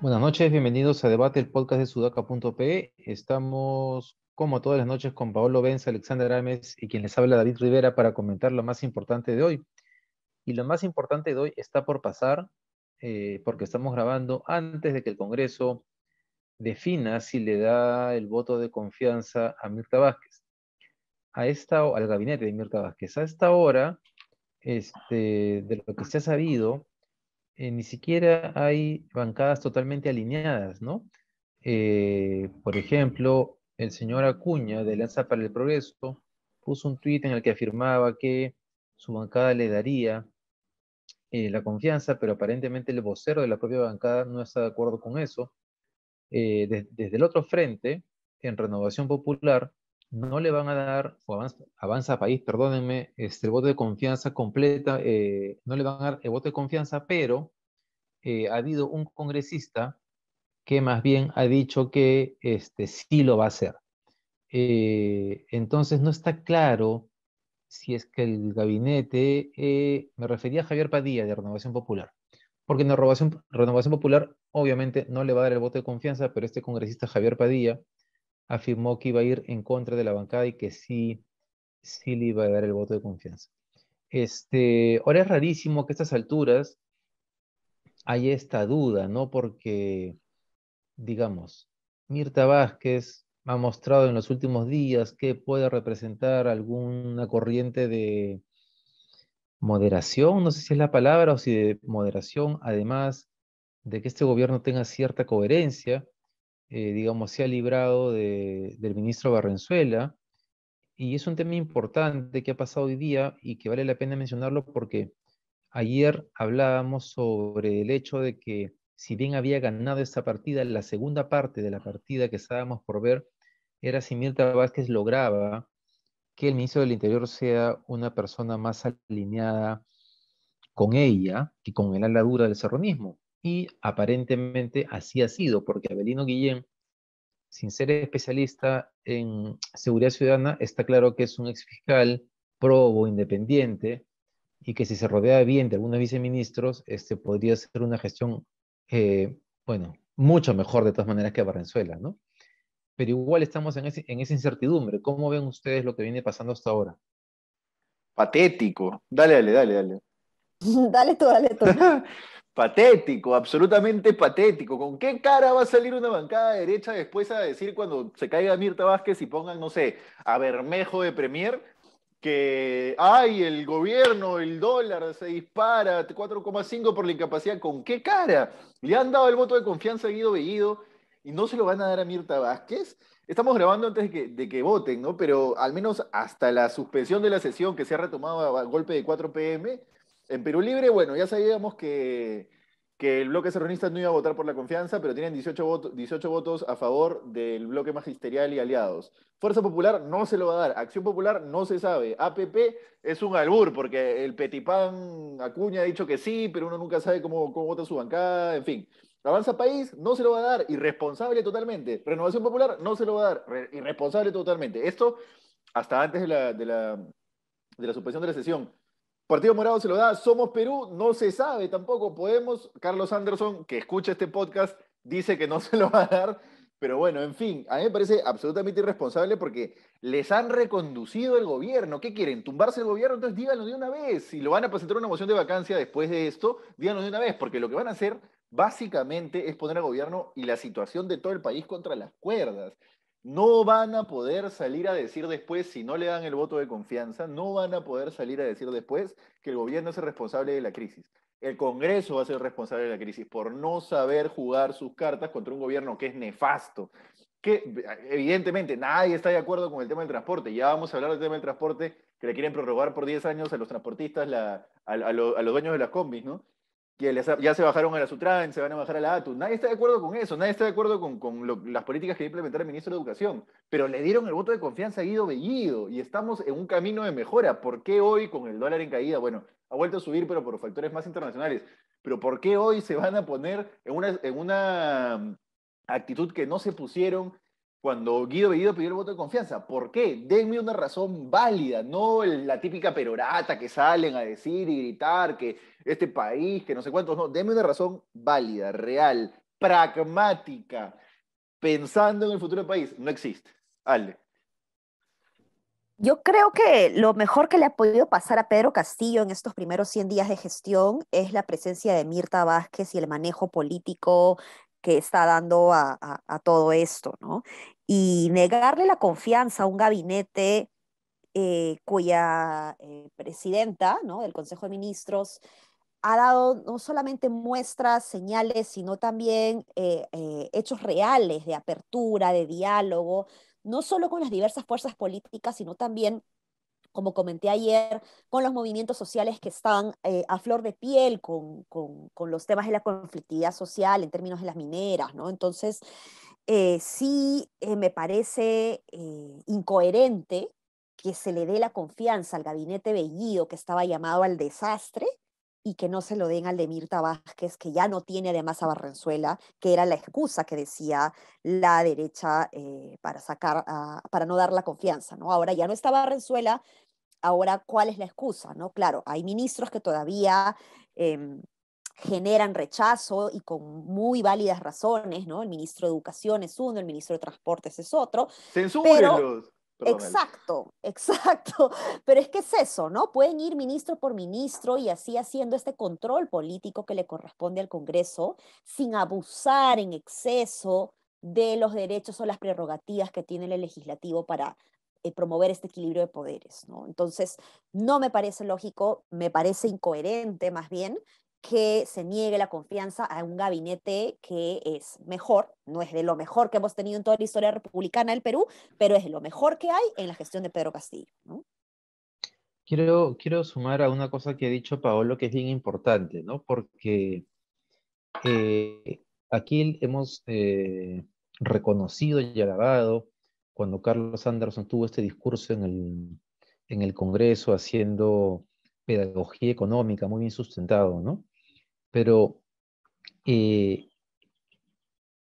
Buenas noches, bienvenidos a Debate, el podcast de sudaca.pe. Estamos, como todas las noches, con Paolo Benz, Alexander Ames y quien les habla David Rivera para comentar lo más importante de hoy. Y lo más importante de hoy está por pasar, eh, porque estamos grabando antes de que el Congreso defina si le da el voto de confianza a Mirta Vázquez. A esta, al gabinete de Mirta Vázquez. A esta hora, este, de lo que se ha sabido, eh, ni siquiera hay bancadas totalmente alineadas, ¿no? Eh, por ejemplo, el señor Acuña de Lanza para el Progreso puso un tuit en el que afirmaba que su bancada le daría eh, la confianza, pero aparentemente el vocero de la propia bancada no está de acuerdo con eso. Eh, desde el otro frente, en Renovación Popular, no le van a dar, o avanza, país, perdónenme, este, el voto de confianza completa, eh, no le van a dar el voto de confianza, pero eh, ha habido un congresista que más bien ha dicho que este, sí lo va a hacer. entonces no está claro si es que el gabinete, me refería a Javier Padilla de Renovación Popular, porque en la renovación, Popular obviamente no le va a dar el voto de confianza, pero este congresista Javier Padilla afirmó que iba a ir en contra de la bancada y que sí, sí le iba a dar el voto de confianza. Este, ahora es rarísimo que a estas alturas haya esta duda, ¿no? Porque, digamos, Mirta Vázquez ha mostrado en los últimos días que puede representar alguna corriente de, moderación, no sé si es la palabra, o si de moderación, además de que este gobierno tenga cierta coherencia, eh, digamos, se ha librado del ministro Barrenzuela. Y es un tema importante que ha pasado hoy día y que vale la pena mencionarlo porque ayer hablábamos sobre el hecho de que si bien había ganado esta partida, la segunda parte de la partida que estábamos por ver era si Mirta Vázquez lograba que el ministro del Interior sea una persona más alineada con ella que con el ala dura del serronismo. Y aparentemente así ha sido, porque Abelino Guillén, sin ser especialista en seguridad ciudadana, está claro que es un exfiscal probo, independiente, y que si se rodea bien de algunos viceministros, este, podría ser una gestión, eh, bueno, mucho mejor de todas maneras que Barrenzuela, ¿no? pero igual estamos en, esa incertidumbre. ¿Cómo ven ustedes lo que viene pasando hasta ahora? Patético. Dale, dale, dale, dale. dale tú, dale tú. patético, absolutamente patético. ¿Con qué cara va a salir una bancada derecha después a decir cuando se caiga Mirta Vázquez y pongan, no sé, a Bermejo de Premier? Que, ay, el gobierno, el dólar se dispara, 4,5 por la incapacidad. ¿Con qué cara? Le han dado el voto de confianza a Guido Bellido y no se lo van a dar a Mirta Vázquez. Estamos grabando antes de que, voten, ¿no? Pero al menos hasta la suspensión de la sesión que se ha retomado a golpe de 4 pm, en Perú Libre, bueno, ya sabíamos que, el bloque serronista no iba a votar por la confianza, pero tienen 18 votos, 18 votos a favor del bloque magisterial y aliados. Fuerza Popular no se lo va a dar, Acción Popular no se sabe, APP es un albur, porque el Petipán Acuña ha dicho que sí, pero uno nunca sabe cómo, cómo vota su bancada, en fin. Avanza País no se lo va a dar, irresponsable totalmente. Renovación Popular no se lo va a dar, irresponsable totalmente. Esto hasta antes de la, de de la suspensión de la sesión. Partido Morado se lo da, Somos Perú, no se sabe tampoco, podemos. Carlos Anderson, que escucha este podcast, dice que no se lo va a dar, pero bueno, en fin, a mí me parece absolutamente irresponsable porque les han reconducido el gobierno. ¿Qué quieren? ¿Tumbarse el gobierno? Entonces díganlo de una vez. Si lo van a presentar una moción de vacancia después de esto, díganlo de una vez, porque lo que van a hacer básicamente es poner al gobierno y la situación de todo el país contra las cuerdas. No van a poder salir a decir después, si no le dan el voto de confianza, no van a poder salir a decir después que el gobierno es el responsable de la crisis. El Congreso va a ser responsable de la crisis por no saber jugar sus cartas contra un gobierno que es nefasto. Que evidentemente nadie está de acuerdo con el tema del transporte. Ya vamos a hablar del tema del transporte que le quieren prorrogar por 10 años a los transportistas, a, a los dueños de las combis, ¿no? que ya se bajaron a la Sutran, se van a bajar a la ATU. Nadie está de acuerdo con eso, nadie está de acuerdo con, las políticas que va a implementar el ministro de Educación, pero le dieron el voto de confianza a Guido Bellido y estamos en un camino de mejora. ¿Por qué hoy con el dólar en caída? Bueno, ha vuelto a subir, pero por factores más internacionales. Pero ¿por qué hoy se van a poner en una, en una mm, actitud que no se pusieron cuando Guido Bellido pidió el voto de confianza. ¿Por qué? Denme una razón válida, no la típica perorata que salen a decir y gritar que este país, que no sé cuántos, no. Denme una razón válida, real, pragmática, pensando en el futuro del país. No existe. Ale. Yo creo que lo mejor que le ha podido pasar a Pedro Castillo en estos primeros 100 días de gestión es la presencia de Mirta Vázquez y el manejo político que está dando a, todo esto, ¿no? Y negarle la confianza a un gabinete eh, cuya eh, presidenta ¿no? del Consejo de Ministros ha dado no solamente muestras, señales, sino también eh, hechos reales de apertura, de diálogo, no solo con las diversas fuerzas políticas, sino también como comenté ayer, con los movimientos sociales que están eh, a flor de piel, con, los temas de la conflictividad social en términos de las mineras, ¿no? Entonces, eh, sí eh, me parece incoherente que se le dé la confianza al gabinete Bellido que estaba llamado al desastre y que no se lo den al de Mirta Vázquez, que ya no tiene además a Barrenzuela, que era la excusa que decía la derecha para, sacar para no dar la confianza. ¿no? Ahora ya no está Barrenzuela, Ahora, ¿cuál es la excusa? ¿No? Claro, hay ministros que todavía em, generan rechazo y con muy válidas razones, ¿no? El ministro de Educación es uno, el ministro de Transportes es otro. Censúrenlos. Exacto, exacto. Pero es que es eso, ¿no? Pueden ir ministro por ministro y así haciendo este control político que le corresponde al Congreso sin abusar en exceso de los derechos o las prerrogativas que tiene el legislativo para eh, promover este equilibrio de poderes. Entonces, no me parece lógico, me parece incoherente más bien que se niegue la confianza a un gabinete que es mejor, no es de lo mejor que hemos tenido en toda la historia republicana del Perú, pero es de lo mejor que hay en la gestión de Pedro Castillo. Quiero, quiero sumar a una cosa que ha dicho Paolo que es bien importante, Porque eh, aquí hemos eh, reconocido y alabado cuando Carlos Anderson tuvo este discurso en el, Congreso haciendo pedagogía económica, muy bien sustentado, ¿no? Pero eh,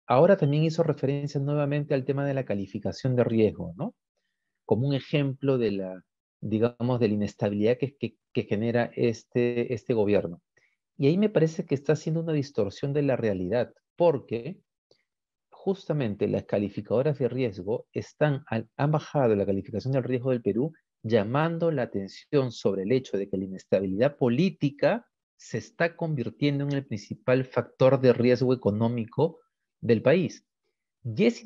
ahora también hizo referencia nuevamente al tema de la calificación de riesgo, ¿no? Como un ejemplo de la, digamos, de la inestabilidad que, que genera este, este gobierno. Y ahí me parece que está haciendo una distorsión de la realidad, porque justamente las calificadoras de riesgo están, han bajado la calificación del riesgo del Perú, llamando la atención sobre el hecho de que la inestabilidad política se está convirtiendo en el principal factor de riesgo económico del país. Y esa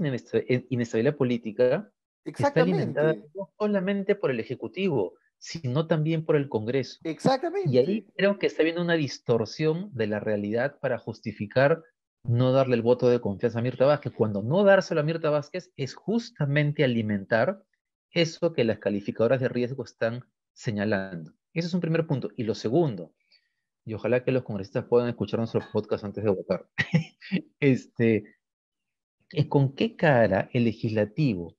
inestabilidad eh, política está alimentada no solamente por el Ejecutivo, sino también por el Congreso. Exactamente. Y ahí creo que está habiendo una distorsión de la realidad para justificar no darle el voto de confianza a Mirta Vázquez, cuando no dárselo a Mirta Vázquez es justamente alimentar eso que las calificadoras de riesgo están señalando. Ese es un primer punto. Y lo segundo, y ojalá que los congresistas puedan escuchar nuestros podcast antes de votar, este, ¿con qué cara el legislativo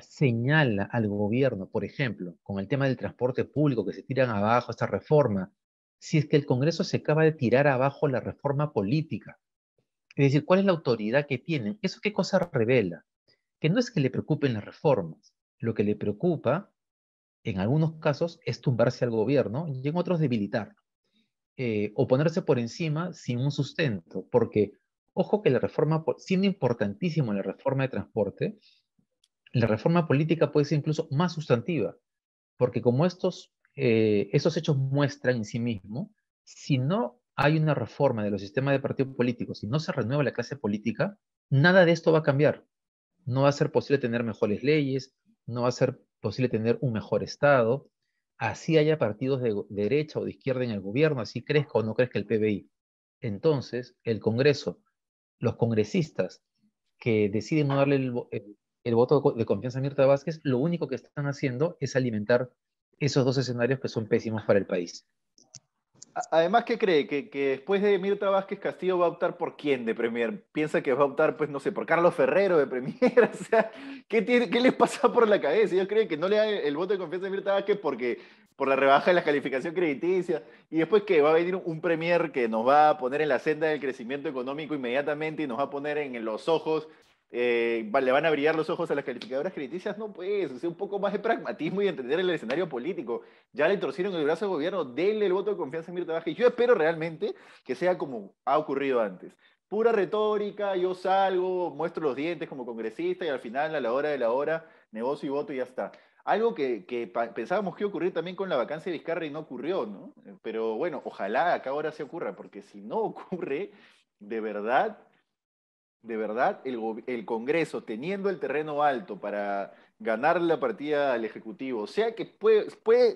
señala al gobierno, por ejemplo, con el tema del transporte público que se tiran abajo esta reforma, si es que el Congreso se acaba de tirar abajo la reforma política? Es decir, ¿cuál es la autoridad que tienen? ¿Eso qué cosa revela? Que no es que le preocupen las reformas. Lo que le preocupa, en algunos casos, es tumbarse al gobierno y en otros debilitarlo. Eh, o ponerse por encima sin un sustento. Porque, ojo que la reforma, siendo importantísimo la reforma de transporte, la reforma política puede ser incluso más sustantiva. Porque como estos, eh, hechos muestran en sí mismo, si no hay una reforma de los sistemas de partidos políticos y no se renueva la clase política, nada de esto va a cambiar. No va a ser posible tener mejores leyes, no va a ser posible tener un mejor Estado, así haya partidos de derecha o de izquierda en el gobierno, así crezca o no crezca el PBI. Entonces, el Congreso, los congresistas que deciden no darle el, el voto de confianza a Mirta Vázquez, lo único que están haciendo es alimentar esos dos escenarios que son pésimos para el país. Además, ¿qué cree? ¿Que, después de Mirta Vázquez Castillo va a optar por quién de Premier? ¿Piensa que va a optar, pues, no sé, por Carlos Ferrero de Premier? O ¿qué, les pasa por la cabeza? Ellos creen que no le dan el voto de confianza a Mirta Vázquez porque por la rebaja de la calificación crediticia. Y después que va a venir un Premier que nos va a poner en la senda del crecimiento económico inmediatamente y nos va a poner en los ojos eh, le van a brillar los ojos a las calificadoras crediticias, no pues, un poco más de pragmatismo y entender el escenario político. Ya le torcieron el brazo al gobierno, denle el voto de confianza a Mirta Baja y yo espero realmente que sea como ha ocurrido antes. Pura retórica, yo salgo, muestro los dientes como congresista y al final, a la hora de la hora, negocio y voto y ya está. Algo que, que pensábamos que iba a ocurrir también con la vacancia de Vizcarra y no ocurrió, ¿no? Pero bueno, ojalá acá ahora se ocurra, porque si no ocurre, de verdad, de verdad el, Congreso, teniendo el terreno alto para ganar la partida al Ejecutivo, sea que, puede,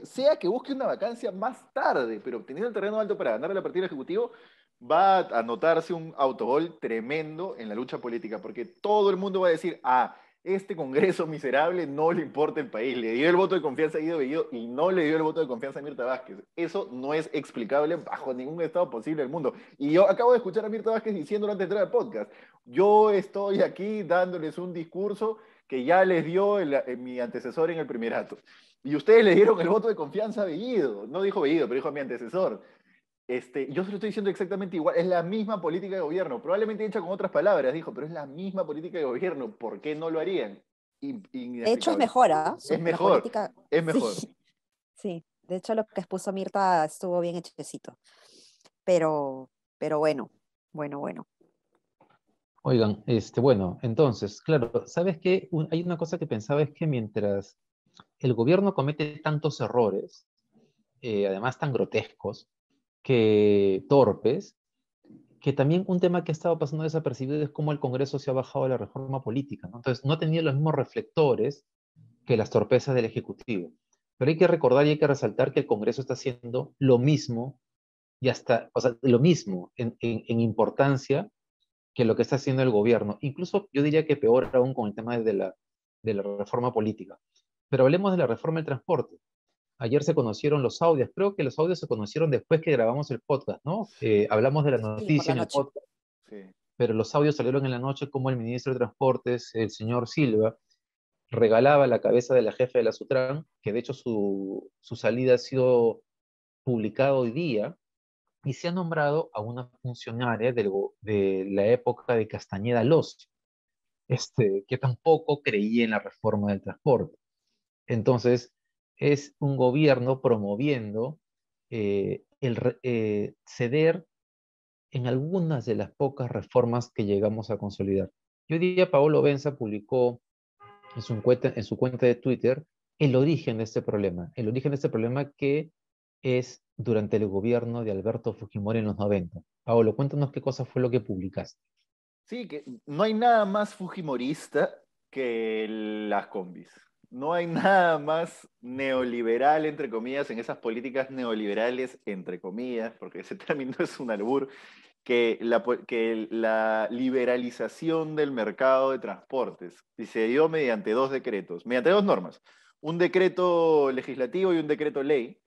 sea que busque una vacancia más tarde, pero teniendo el terreno alto para ganar la partida al Ejecutivo, va a anotarse un autogol tremendo en la lucha política, porque todo el mundo va a decir, ah, este Congreso miserable no le importa el país, le dio el voto de confianza a Guido Bellido y no le dio el voto de confianza a Mirta Vázquez. Eso no es explicable bajo ningún estado posible del mundo. Y yo acabo de escuchar a Mirta Vázquez diciendo durante de entrar al podcast, yo estoy aquí dándoles un discurso que ya les dio eh, mi antecesor en el primer acto. Y ustedes le dieron el voto de confianza a Bellido. No dijo Bellido, pero dijo a mi antecesor. Este, yo se lo estoy diciendo exactamente igual. Es la misma política de gobierno. Probablemente hecha con otras palabras, dijo, pero es la misma política de gobierno. ¿Por qué no lo harían? de hecho, es mejor. ¿ah? Es mejor. Es mejor. Sí. de hecho, lo que expuso Mirta estuvo bien hechecito. Pero, pero bueno, bueno, bueno. Oigan, este, bueno, entonces, claro, ¿sabes qué? hay una cosa que pensaba es que mientras el gobierno comete tantos errores, eh, además tan grotescos, que torpes, que también un tema que ha estado pasando desapercibido es cómo el Congreso se ha bajado a la reforma política. ¿no? Entonces, no tenía los mismos reflectores que las torpezas del Ejecutivo. Pero hay que recordar y hay que resaltar que el Congreso está haciendo lo mismo y hasta, o sea, lo mismo en, en importancia que lo que está haciendo el gobierno. Incluso yo diría que peor aún con el tema de la, de la reforma política. Pero hablemos de la reforma del transporte. Ayer se conocieron los audios, creo que los audios se conocieron después que grabamos el podcast, ¿no? Eh, hablamos de la noticia en el podcast, sí. pero los audios salieron en la noche como el ministro de Transportes, el señor Silva, regalaba la cabeza de la jefa de la Sutran, que de hecho su, su salida ha sido publicada hoy día, y se ha nombrado a una funcionaria de la época de Castañeda Los, este, que tampoco creía en la reforma del transporte. Entonces, es un gobierno promoviendo eh, el eh, ceder en algunas de las pocas reformas que llegamos a consolidar. hoy día, Paolo Benza publicó en su, en su cuenta de Twitter el origen de este problema, el origen de este problema que es durante el gobierno de Alberto Fujimori en los 90. Paolo, cuéntanos qué cosa fue lo que publicaste. Sí, que no hay nada más fujimorista que las combis. No hay nada más neoliberal, entre comillas, en esas políticas neoliberales, entre comillas, porque ese término es un albur, que la, liberalización del mercado de transportes. Y se dio mediante dos decretos, mediante dos normas. Un decreto legislativo y un decreto ley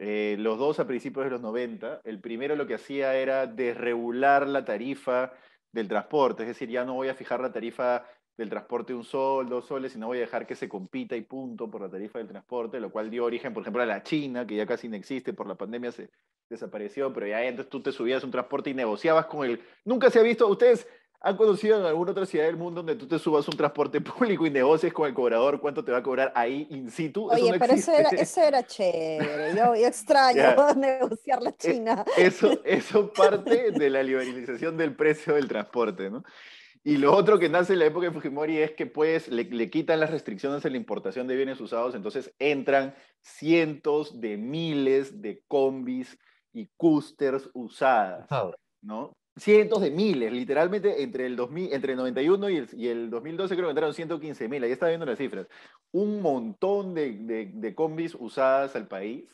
eh, los dos a principios de los 90. El primero lo que hacía era desregular la tarifa del transporte, es decir, ya no voy a fijar la tarifa del transporte un sol, dos soles, sino voy a dejar que se compita y punto por la tarifa del transporte, lo cual dio origen, por ejemplo, a la China, que ya casi no existe, por la pandemia se desapareció, pero ya entonces tú te subías un transporte y negociabas con él. Nunca se ha visto, ustedes ¿Han conocido en alguna otra ciudad del mundo donde tú te subas un transporte público y negocies con el cobrador cuánto te va a cobrar ahí in situ? Oye, pero eso era, eso era, chévere. Yo, extraño negociar la eh, China. Eso, eso parte de la liberalización del precio del transporte, ¿no? Y lo otro que nace en la época de Fujimori es que pues le, le, quitan las restricciones en la importación de bienes usados, entonces entran cientos de miles de combis y coasters usadas, ¿no? cientos de miles, literalmente entre el, 2000, entre 91 y el, 2012 creo que entraron 115 mil, ahí está viendo las cifras. Un montón de, de, combis usadas al país,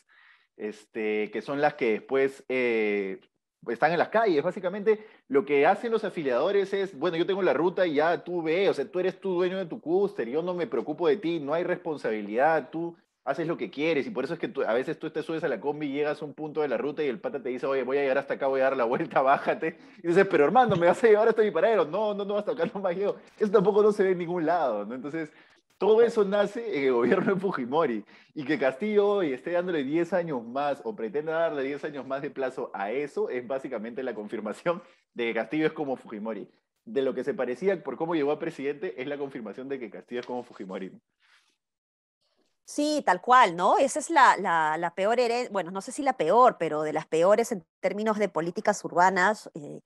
este, que son las que después eh, están en las calles. Básicamente lo que hacen los afiliadores es, bueno, yo tengo la ruta y ya tú ve, o sea, tú eres tu dueño de tu cúster, yo no me preocupo de ti, no hay responsabilidad, tú haces lo que quieres y por eso es que a veces tú te subes a la combi llegas a un punto de la ruta y el pata te dice, oye, voy a llegar hasta acá, voy a dar la vuelta, bájate. Y dices, pero hermano, me vas a llevar hasta mi paradero. No, no, no, vas acá no más llego. Eso tampoco no se ve en ningún lado, ¿no? Entonces, todo eso nace en el gobierno de Fujimori y que Castillo hoy esté dándole 10 años más o pretenda darle 10 años más de plazo a eso es básicamente la confirmación de que Castillo es como Fujimori. De lo que se parecía por cómo llegó a presidente es la confirmación de que Castillo es como Fujimori. Sí, tal cual, ¿no? Esa es la, peor herencia, bueno, no sé si la peor, pero de las peores en términos de políticas urbanas. Eh,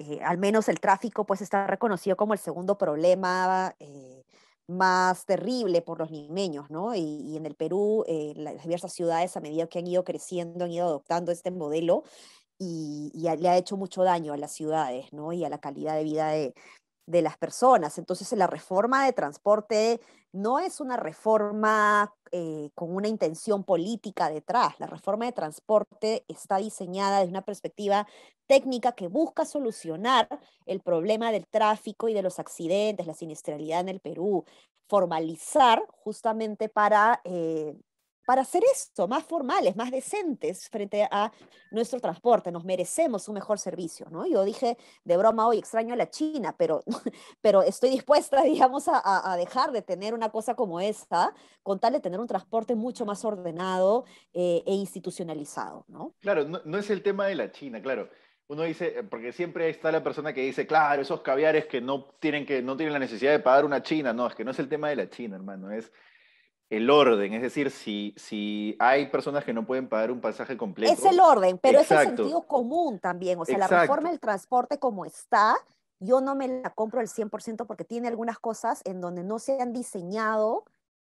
eh, al menos el tráfico pues está reconocido como el segundo problema eh, más terrible por los limeños, ¿no? Y, en el Perú, las diversas ciudades a medida que han ido creciendo, han ido adoptando este modelo y, le ha hecho mucho daño a las ciudades, ¿no? Y a la calidad de vida de, de las personas. Entonces, la reforma de transporte no es una reforma eh, con una intención política detrás. La reforma de transporte está diseñada desde una perspectiva técnica que busca solucionar el problema del tráfico y de los accidentes, la siniestralidad en el Perú, formalizar justamente para eh, para hacer esto, más formales, más decentes frente a nuestro transporte. Nos merecemos un mejor servicio, ¿no? Yo dije de broma hoy, extraño a la China, pero, pero estoy dispuesta, digamos, a, dejar de tener una cosa como esta, con tal de tener un transporte mucho más ordenado eh, e institucionalizado, ¿no? Claro, no, es el tema de la China, claro uno dice, eh, porque siempre está la persona que dice, claro, esos caviares que no tienen, que no tienen la necesidad de pagar una china, no, es que no es el tema de la china, hermano, es el orden, es decir, si, si hay personas que no pueden pagar un pasaje completo. Es el orden, pero es el sentido común también, o sea, la reforma del transporte como está, yo no me la compro al 100% porque tiene algunas cosas en donde no se han diseñado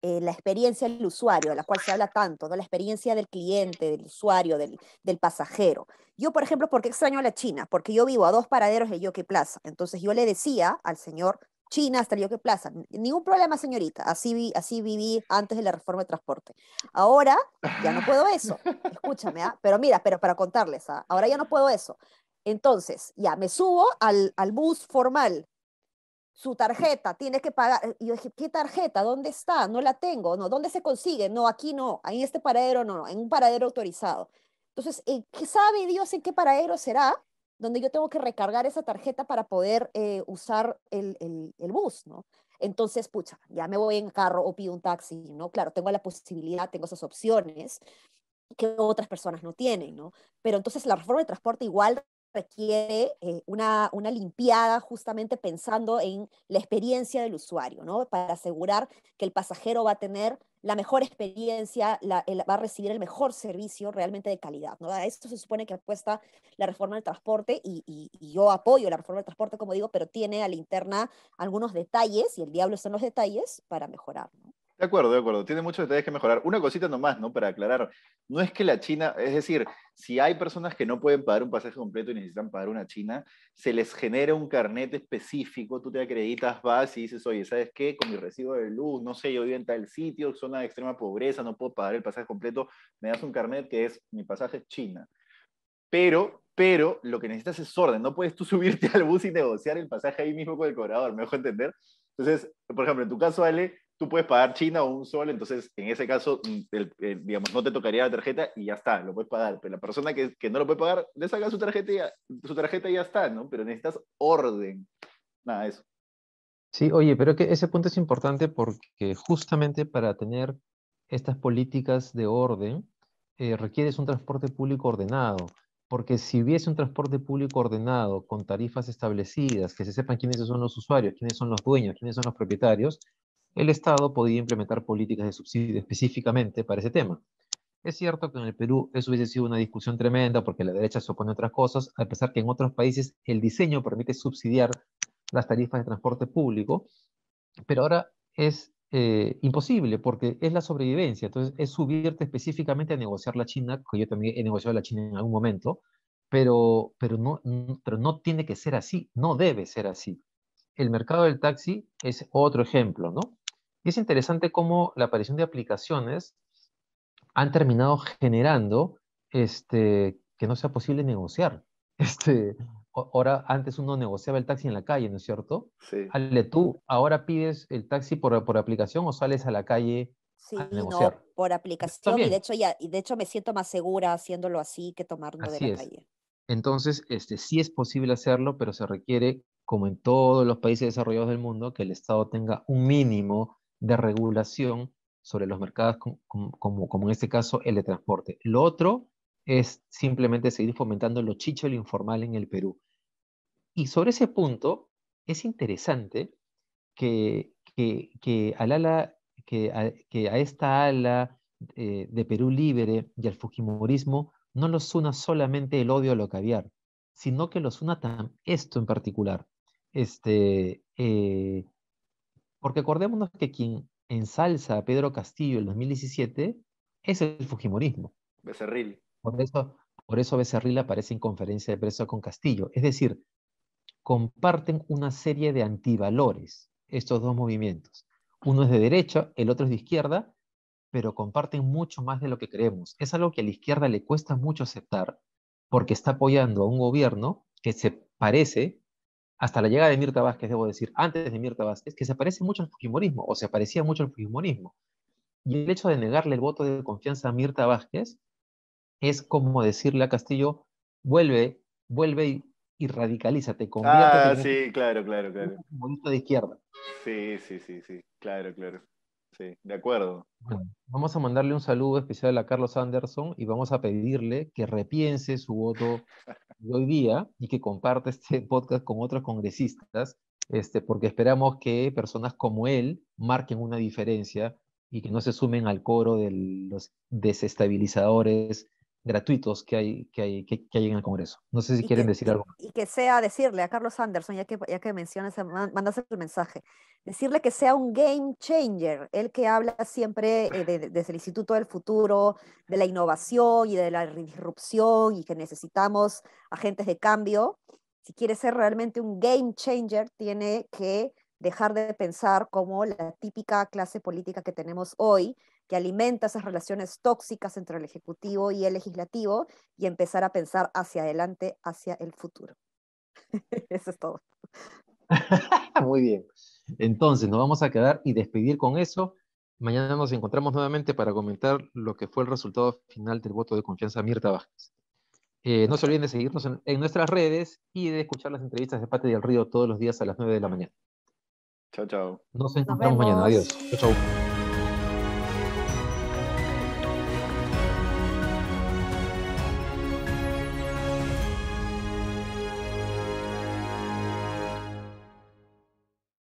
eh, la experiencia del usuario, de la cual se habla tanto, ¿no? la experiencia del cliente, del usuario, del, del pasajero. Yo, por ejemplo, ¿por qué extraño a la China? Porque yo vivo a dos paraderos de Yoke Plaza, entonces yo le decía al señor China hasta que Plaza. Ningún problema, señorita. Así, vi, así viví antes de la reforma de transporte. Ahora ya no puedo eso. Escúchame, ¿ah? pero mira, pero para contarles, ¿ah? ahora ya no puedo eso. Entonces, ya me subo al, bus formal. Su tarjeta, tiene que pagar. Y yo dije, ¿qué tarjeta? ¿Dónde está? No la tengo. No, ¿dónde se consigue? No, aquí no. En este paradero no, en un paradero autorizado. Entonces, ¿qué sabe Dios en qué paradero será? donde yo tengo que recargar esa tarjeta para poder eh, usar el, el, bus, ¿no? Entonces, pucha, ya me voy en carro o pido un taxi, ¿no? Claro, tengo la posibilidad, tengo esas opciones que otras personas no tienen, ¿no? Pero entonces la reforma de transporte igual requiere eh, una, limpiada justamente pensando en la experiencia del usuario, ¿no? Para asegurar que el pasajero va a tener la mejor experiencia, va a recibir el mejor servicio realmente de calidad, ¿no? A esto se supone que apuesta la reforma del transporte y, y yo apoyo la reforma del transporte, como digo, pero tiene a la interna algunos detalles y el diablo son los detalles para mejorar, de acuerdo, de acuerdo. Tiene muchos detalles que mejorar. Una cosita nomás, ¿no? Para aclarar. No es que la China, es decir, si hay personas que no pueden pagar un pasaje completo y necesitan pagar una China, se les genera un carnet específico, tú te acreditas, vas y dices, oye, ¿sabes qué? Con mi recibo de luz, no sé, yo vivo en tal sitio, zona de extrema pobreza, no puedo pagar el pasaje completo, me das un carnet que es mi pasaje China. Pero pero lo que necesitas es orden. No puedes tú subirte al bus y negociar el pasaje ahí mismo con el cobrador, me dejo entender. Entonces, por ejemplo, en tu caso, Ale, puedes pagar China o un sol, entonces en ese caso, mm, digamos, no te tocaría la tarjeta y ya está, lo puedes pagar. Pero la persona que, que no lo puede pagar, le saca su tarjeta, y ya, su tarjeta ya está, ¿no? Pero necesitas orden. Nada, eso. Sí, oye, pero que ese punto es importante porque justamente para tener estas políticas de orden, eh, requieres un transporte público ordenado. Porque si hubiese un transporte público ordenado, con tarifas establecidas, que se sepan quiénes son los usuarios, quiénes son los dueños, quiénes son los propietarios, el Estado podía implementar políticas de subsidio específicamente para ese tema. Es cierto que en el Perú eso hubiese sido una discusión tremenda porque la derecha se opone a otras cosas, a pesar que en otros países el diseño permite subsidiar las tarifas de transporte público, pero ahora es eh, imposible porque es la sobrevivencia. Entonces es subirte específicamente a negociar la China, que yo también he negociado la China en algún momento, pero, pero, no, pero no tiene que ser así, no debe ser así. El mercado del taxi es otro ejemplo, ¿no? Y es interesante cómo la aparición de aplicaciones han terminado generando este, que no sea posible negociar. Este, ahora, antes uno negociaba el taxi en la calle, ¿no es cierto? Sí. Ale, tú ahora pides el taxi por, por aplicación o sales a la calle a negociar. No, por aplicación. Y de, hecho ya, y de hecho me siento más segura haciéndolo así que tomarlo de la calle. Entonces, este, sí es posible hacerlo, pero se requiere, como en todos los países desarrollados del mundo, que el Estado tenga un mínimo de regulación sobre los mercados, como, como, en este caso el de transporte. Lo otro es simplemente seguir fomentando lo chicho, lo informal en el Perú. Y sobre ese punto, es interesante que, que, que, a, esta ala eh, de Perú Libre y al Fujimorismo no los una solamente el odio a lo caviar, sino que los una esto en particular. Este, eh, porque acordémonos que quien ensalza a Pedro Castillo en 2017 es el Fujimorismo. Becerril. Por eso, por eso Becerril aparece en conferencia de prensa con Castillo. Es decir, comparten una serie de antivalores estos dos movimientos. Uno es de derecha, el otro es de izquierda, pero comparten mucho más de lo que creemos. Es algo que a la izquierda le cuesta mucho aceptar porque está apoyando a un gobierno que se parece hasta la llegada de Mirta Vázquez, debo decir, antes de Mirta Vázquez, que se parece mucho el fujimorismo, o se aparecía mucho el fujimorismo. Y el hecho de negarle el voto de confianza a Mirta Vázquez es como decirle a Castillo, vuelve, vuelve y, radicalízate, conviértete ah, sí, este claro, claro, de izquierda. Sí, sí, sí, sí, claro, claro. Sí, de acuerdo. vamos a mandarle un saludo especial a Carlos Anderson y vamos a pedirle que repiense su voto hoy día y que comparte este podcast con otros congresistas, este, porque esperamos que personas como él marquen una diferencia y que no se sumen al coro de los desestabilizadores gratuitos que hay, que hay, que, en el Congreso. No sé si quieren decir algo. Y que sea decirle a Carlos Anderson, ya que, ya que mencionas, mandas el mensaje, decirle que sea un game changer, el que habla siempre eh, desde el Instituto del Futuro, de la innovación y de la disrupción y que necesitamos agentes de cambio. Si quiere ser realmente un game changer, tiene que dejar de pensar como la típica clase política que tenemos hoy, que alimenta esas relaciones tóxicas entre el Ejecutivo y el Legislativo, y empezar a pensar hacia adelante, hacia el futuro. Eso es todo. Muy bien. Entonces, nos vamos a quedar y despedir con eso. Mañana nos encontramos nuevamente para comentar lo que fue el resultado final del voto de confianza a Mirta Vázquez. Eh, no se olviden de seguirnos en, nuestras redes y de escuchar las entrevistas de Pate del Río todos los días a las 9 de la mañana. Chao, chao. Nos, encontramos mañana. Adiós. Chao, chao.